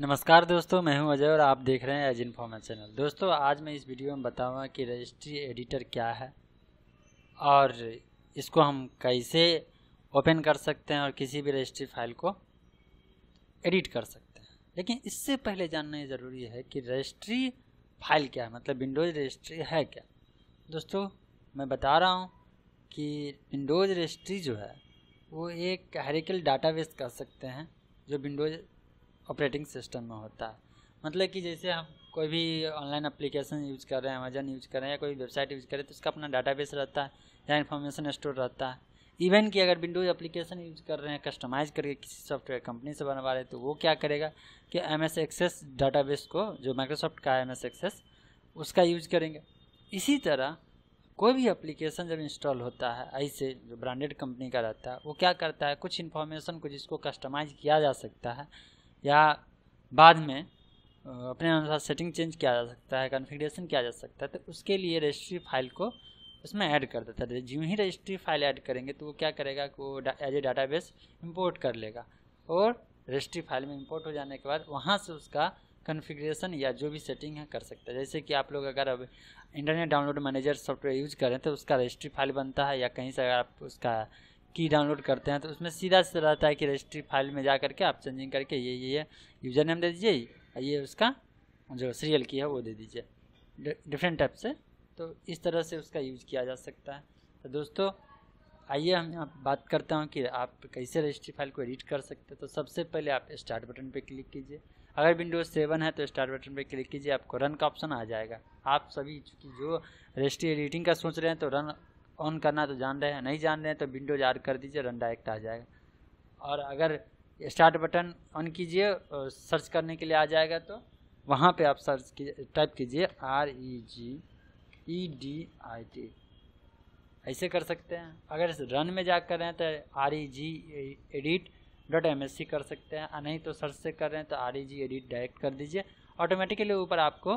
नमस्कार दोस्तों मैं हूं अजय और आप देख रहे हैं एज इन्फॉर्मेशन चैनल दोस्तों आज मैं इस वीडियो में बताऊंगा कि रजिस्ट्री एडिटर क्या है और इसको हम कैसे ओपन कर सकते हैं और किसी भी रजिस्ट्री फाइल को एडिट कर सकते हैं लेकिन इससे पहले जानना ज़रूरी है कि रजिस्ट्री फाइल क्या है मतलब विंडोज़ रजिस्ट्री है क्या दोस्तों मैं बता रहा हूँ कि विंडोज़ रजिस्ट्री जो है वो एक हरिकल डाटाबेस कर सकते हैं जो विंडोज़ ऑपरेटिंग सिस्टम में होता है मतलब कि जैसे हम कोई भी ऑनलाइन एप्लीकेशन यूज़ कर रहे हैं अमेजन यूज़ कर रहे हैं या कोई वेबसाइट यूज़ कर रहे हैं तो उसका अपना डाटाबेस रहता है या इन्फॉर्मेशन स्टोर रहता है इवन कि अगर विंडोज़ एप्लीकेशन यूज़ कर रहे हैं कस्टमाइज़ करके किसी सॉफ्टवेयर कंपनी से बनवा रहे हैं तो वो क्या करेगा कि एम एस एक्सेस डाटाबेस को जो माइक्रोसॉफ्ट का है एम एस एक्सेस उसका यूज़ करेंगे इसी तरह कोई भी एप्लीकेशन जब इंस्टॉल होता है ऐसे जो ब्रांडेड कंपनी का रहता है वो क्या करता है कुछ इन्फॉर्मेशन को जिसको कस्टमाइज़ किया जा सकता है या बाद में अपने अनुसार सेटिंग चेंज किया जा सकता है कॉन्फ़िगरेशन किया जा सकता है तो उसके लिए रजिस्ट्री फाइल को उसमें ऐड कर देता है जियो ही रजिस्ट्री फाइल ऐड करेंगे तो वो क्या करेगा कि वो as a database import कर लेगा और रजिस्ट्री फाइल में इम्पोर्ट हो जाने के बाद वहाँ से उसका कन्फिग्रेशन या जो भी सेटिंग है कर सकता है जैसे कि आप लोग अगर अब internet download manager software use करें तो उसका रजिस्ट्री फाइल बनता है या कहीं से अगर आप उसका की डाउनलोड करते हैं तो उसमें सीधा से रहता है कि रजिस्ट्री फाइल में जा करके आप चेंजिंग करके ये ये यूज़र नेम दे दीजिए और ये उसका जो सीरियल की है वो दे दीजिए डिफरेंट टाइप से तो इस तरह से उसका यूज किया जा सकता है तो दोस्तों आइए हम यहाँ बात करता हूँ कि आप कैसे रजिस्ट्री फाइल को एडिट कर सकते हैं तो सबसे पहले आप स्टार्ट बटन पर क्लिक कीजिए अगर विंडोज़ सेवन है तो स्टार्ट बटन पर क्लिक कीजिए आपको रन का ऑप्शन आ जाएगा आप सभी चूँकि जो रजिस्ट्री एडिटिंग का सोच रहे हैं तो रन ऑन करना तो जान रहे हैं नहीं जान रहे हैं तो विंडोज आर कर दीजिए रन डायरेक्ट आ जाएगा और अगर स्टार्ट बटन ऑन कीजिए सर्च करने के लिए आ जाएगा तो वहाँ पे आप सर्च कीजिए टाइप कीजिए R E G E D I T ऐसे कर सकते हैं अगर रन में जा कर रहे हैं तो R E G edit dot M S C कर सकते हैं और नहीं तो सर्च से कर रहे हैं तो R E G edit direct कर दीजिए ऑटोमेटिकली ऊपर आपको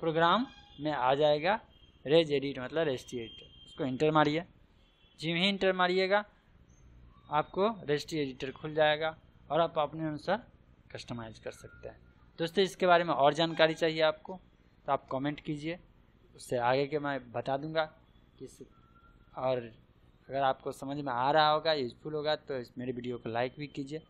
प्रोग्राम में आ जाएगा रेज एडिट मतलब रेस्ट एडिट इसको इंटर मारिए जिम ही इंटर मारिएगा आपको रजिस्ट्री एडिटर खुल जाएगा और आप अपने अनुसार कस्टमाइज कर सकते हैं दोस्तों इसके बारे में और जानकारी चाहिए आपको तो आप कमेंट कीजिए उससे आगे के मैं बता दूंगा कि और अगर आपको समझ में आ रहा होगा यूजफुल होगा तो इस मेरे वीडियो को लाइक भी कीजिए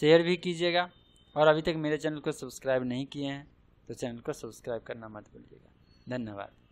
शेयर भी कीजिएगा और अभी तक मेरे चैनल को सब्सक्राइब नहीं किए हैं तो चैनल को सब्सक्राइब करना मत भूलिएगा धन्यवाद